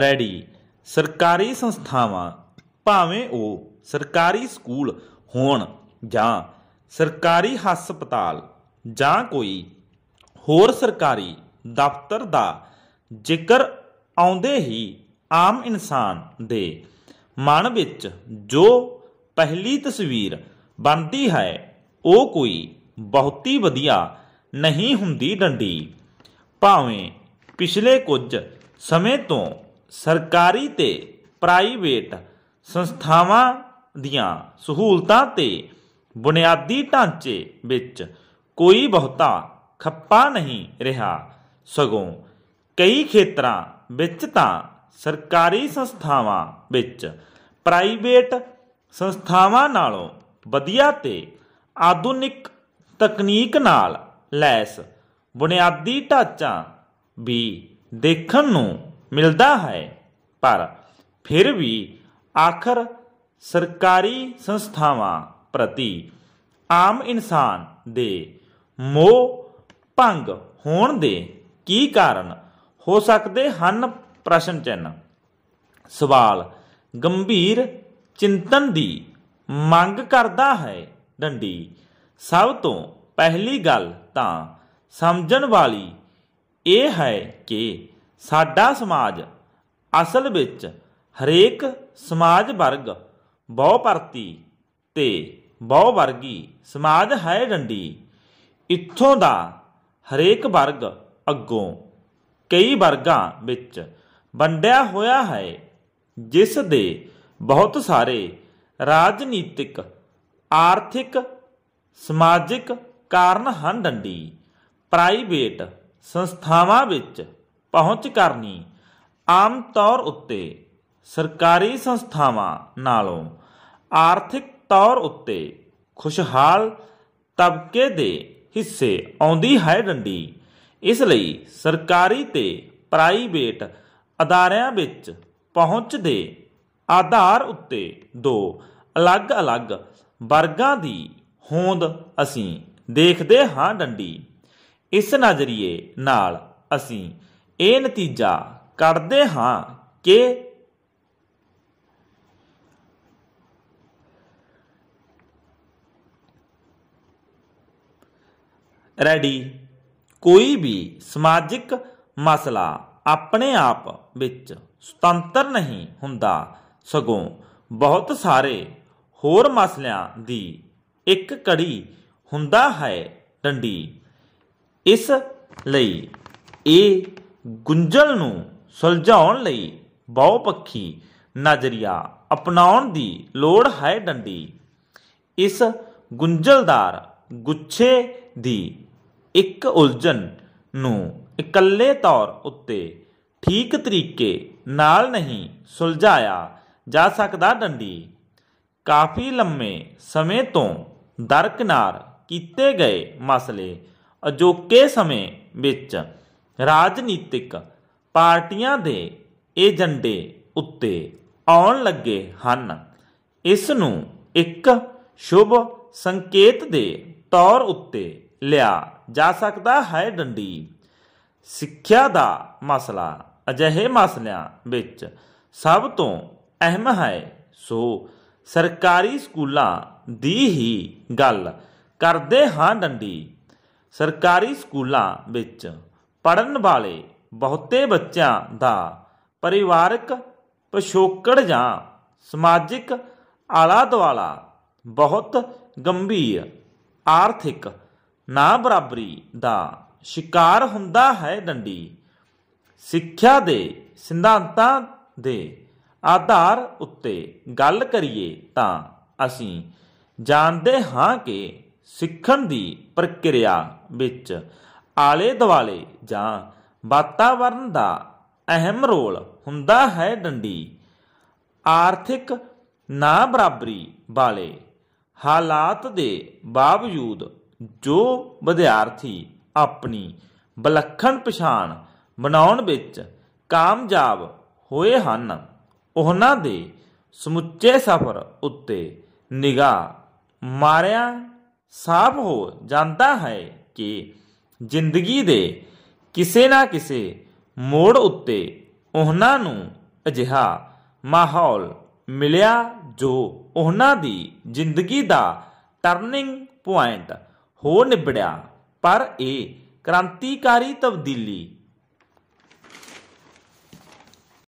ready ਸਰਕਾਰੀ ਸੰਸਥਾਵਾਂ ਭਾਵੇਂ ਉਹ ਸਰਕਾਰੀ ਸਕੂਲ ਹੋਣ ਜਾਂ ਸਰਕਾਰੀ ਹਸਪਤਾਲ ਜਾਂ ਕੋਈ ਹੋਰ ਸਰਕਾਰੀ ਦਫ਼ਤਰ ਦਾ ਜ਼ਿਕਰ ਆਉਂਦੇ ਹੀ ਆਮ ਇਨਸਾਨ ਦੇ ਮਨ ਵਿੱਚ ਜੋ ਪਹਿਲੀ ਤਸਵੀਰ ਬਣਦੀ ਹੈ ਉਹ ਕੋਈ ਬਹੁਤੀ ਵਧੀਆ ਨਹੀਂ ਹੁੰਦੀ ਡੰਡੀ ਭਾਵੇਂ ਪਿਛਲੇ ਕੁਝ ਸਮੇਂ ਤੋਂ ਸਰਕਾਰੀ ਤੇ ਪ੍ਰਾਈਵੇਟ ਸੰਸਥਾਵਾਂ ਦੀਆਂ ਸਹੂਲਤਾਂ ਤੇ ਬੁਨਿਆਦੀ ਢਾਂਚੇ ਵਿੱਚ ਕੋਈ ਬਹੁਤਾ ਖੱਪਾ ਨਹੀਂ ਰਿਹਾ ਸਗੋਂ ਕਈ ਖੇਤਰਾਂ ਵਿੱਚ ਤਾਂ ਸਰਕਾਰੀ ਸੰਸਥਾਵਾਂ ਵਿੱਚ ਪ੍ਰਾਈਵੇਟ ਸੰਸਥਾਵਾਂ ਨਾਲੋਂ ਵਧੀਆ ਤੇ ਆਧੁਨਿਕ ਤਕਨੀਕ ਨਾਲ ਲੈਸ ਬੁਨਿਆਦੀ ਢਾਂਚਾ ਵੀ ਦੇਖਣ ਨੂੰ ਮਿਲਦਾ ਹੈ ਪਰ ਫਿਰ ਵੀ ਆਖਰ ਸਰਕਾਰੀ ਸੰਸਥਾਵਾਂ ਪ੍ਰਤੀ ਆਮ ਇਨਸਾਨ ਦੇ ਮੋਹ ਭੰਗ ਹੋਣ ਦੇ ਕੀ ਕਾਰਨ ਹੋ ਸਕਦੇ ਹਨ ਪ੍ਰਸ਼ਨ ਚਿੰਨ ਸਵਾਲ ਗੰਭੀਰ ਚਿੰਤਨ ਦੀ ਮੰਗ ਕਰਦਾ ਹੈ ਡੰਡੀ ਸਭ ਤੋਂ ਪਹਿਲੀ ਗੱਲ ਤਾਂ ਸਮਝਣ ਵਾਲੀ ਇਹ ਹੈ ਕਿ ਸਾਡਾ ਸਮਾਜ ਅਸਲ ਵਿੱਚ ਹਰੇਕ ਸਮਾਜ ਵਰਗ ਬਹੁ ਪਰਤੀ ਤੇ ਬਹੁ ਵਰਗੀ ਸਮਾਜ ਹੈ ਡੰਡੀ ਇੱਥੋਂ ਦਾ ਹਰੇਕ ਵਰਗ ਅੱਗੋਂ ਕਈ ਵਰਗਾਂ ਵਿੱਚ ਵੰਡਿਆ ਹੋਇਆ ਹੈ ਜਿਸ ਦੇ ਬਹੁਤ ਸਾਰੇ ਰਾਜਨੀਤਿਕ ਆਰਥਿਕ ਸਮਾਜਿਕ ਕਾਰਨ ਹਨ ਡੰਡੀ ਪ੍ਰਾਈਵੇਟ ਸੰਸਥਾਵਾਂ ਵਿੱਚ ਪਹੁੰਚ ਕਰਨੀ ਆਮ ਤੌਰ ਉੱਤੇ ਸਰਕਾਰੀ ਸੰਸਥਾਵਾਂ ਨਾਲੋਂ ਆਰਥਿਕ ਤੌਰ ਉੱਤੇ ਖੁਸ਼ਹਾਲ ਤਬਕੇ ਦੇ ਹਿੱਸੇ ਆਉਂਦੀ ਹੈ ਡੰਡੀ ਇਸ ਲਈ ਸਰਕਾਰੀ ਤੇ ਪ੍ਰਾਈਵੇਟ ਅਦਾਰਿਆਂ ਵਿੱਚ ਪਹੁੰਚ ਦੇ ਆਧਾਰ ਉੱਤੇ ਦੋ ਅਲੱਗ-ਅਲੱਗ ਵਰਗਾਂ ਦੀ ਹੋਂਦ ਅਸੀਂ ਦੇਖਦੇ ਹਾਂ ਡੰਡੀ ਇਸ ਨਜ਼ਰੀਏ ਨਾਲ ਅਸੀਂ ਇਹ ਨਤੀਜਾ ਕਰਦੇ ਹਾਂ ਕਿ ਰੈਡੀ ਕੋਈ ਵੀ ਸਮਾਜਿਕ ਮਸਲਾ ਆਪਣੇ ਆਪ ਵਿੱਚ ਸੁਤੰਤਰ ਨਹੀਂ ਹੁੰਦਾ ਸਗੋਂ ਬਹੁਤ ਸਾਰੇ ਹੋਰ ਮਸਲਿਆਂ ਦੀ ਇੱਕ ਕੜੀ ਹੁੰਦਾ ਹੈ ਡੰਡੀ ਇਸ ਲਈ ਇਹ ਗੁੰਝਲ ਨੂੰ ਸੁਲਝਾਉਣ ਲਈ ਬਹੁਪੱਖੀ ਨਜ਼ਰੀਆ ਅਪਣਾਉਣ ਦੀ ਲੋੜ ਹੈ ਡੰਡੀ ਇਸ ਗੁੰਝਲਦਾਰ ਗੁੱਛੇ ਦੀ ਇੱਕ ਉਲਝਣ ਨੂੰ ਇਕੱਲੇ ਤੌਰ ਉੱਤੇ ਠੀਕ ਤਰੀਕੇ ਨਾਲ ਨਹੀਂ ਸੁਲਝਾਇਆ ਜਾ ਸਕਦਾ ਡੰਡੀ ਕਾਫੀ ਲੰਮੇ ਸਮੇਂ ਤੋਂ ਦਰਕਨਾਰ ਕੀਤੇ ਗਏ ਮਸਲੇ ਅਜੋਕੇ ਸਮੇਂ ਵਿੱਚ ਰਾਜਨੀਤਿਕ ਪਾਰਟੀਆਂ ਦੇ ਏਜੰਡੇ ਉੱਤੇ ਆਉਣ ਲੱਗੇ ਹਨ ਇਸ ਨੂੰ ਇੱਕ ਸ਼ੁਭ ਸੰਕੇਤ ਦੇ ਤੌਰ ਉੱਤੇ ਲਿਆ ਜਾ ਸਕਦਾ ਹੈ ਡੰਡੀ ਸਿੱਖਿਆ ਦਾ ਮਸਲਾ ਅਜਿਹੇ ਮਸਲਿਆਂ ਵਿੱਚ ਸਭ ਤੋਂ ਅਹਿਮ ਹੈ ਸੋ ਸਰਕਾਰੀ ਸਕੂਲਾਂ ਦੀ ਹੀ ਗੱਲ ਕਰਦੇ ਹਾਂ ਡੰਡੀ ਸਰਕਾਰੀ ਸਕੂਲਾਂ ਵਿੱਚ ਪੜਨ ਵਾਲੇ ਬਹੁਤੇ ਬੱਚਿਆਂ ਦਾ ਪਰਿਵਾਰਕ ਪਿਛੋਕੜ ਜਾਂ ਸਮਾਜਿਕ ਆਲਾ ਦੁਆਲਾ ਬਹੁਤ ਗੰਭੀਰ ਆਰਥਿਕ ਨਾ ਬਰਾਬਰੀ ਦਾ ਸ਼ਿਕਾਰ ਹੁੰਦਾ ਹੈ ਡੰਡੀ ਸਿੱਖਿਆ ਦੇ ਸਿਧਾਂਤਾਂ ਦੇ ਆਧਾਰ ਉੱਤੇ ਗੱਲ ਕਰੀਏ ਤਾਂ ਅਸੀਂ ਜਾਣਦੇ ਹਾਂ ਕਿ ਸਿੱਖਣ ਦੀ ਪ੍ਰਕਿਰਿਆ ਵਿੱਚ ਆਲੇ ਦੁਆਲੇ ਜਾਂ ਵਾਤਾਵਰਣ ਦਾ ਅਹਿਮ ਰੋਲ ਹੁੰਦਾ ਹੈ ਡੰਡੀ ਆਰਥਿਕ ਨਾ ਬਰਾਬਰੀ ਵਾਲੇ ਹਾਲਾਤ ਦੇ ਬਾਵਜੂਦ ਜੋ ਵਿਦਿਆਰਥੀ ਆਪਣੀ ਬਲੱਖਣ ਪਛਾਣ ਬਣਾਉਣ ਵਿੱਚ ਕਾਮਯਾਬ ਹੋਏ ਹਨ ਉਹਨਾਂ ਦੇ ਸਮੁੱਚੇ ਸਫ਼ਰ ਉੱਤੇ ਨਿਗਾਹ ਮਾਰਿਆ ਸਾਫ਼ ਹੋ ਜਾਂਦਾ ਹੈ ਕਿ ਜ਼ਿੰਦਗੀ ਦੇ ਕਿਸੇ ਨਾ ਕਿਸੇ ਮੋੜ ਉੱਤੇ ਉਹਨਾਂ ਨੂੰ ਅਜਿਹਾ ਮਾਹੌਲ ਮਿਲਿਆ ਜੋ ਉਹਨਾਂ ਦੀ ਜ਼ਿੰਦਗੀ ਦਾ ਟਰਨਿੰਗ ਪੁਆਇੰਟ ਹੋ ਨਿਬੜਿਆ ਪਰ ਇਹ ਕ੍ਰਾਂਤੀਕਾਰੀ ਤਬਦੀਲੀ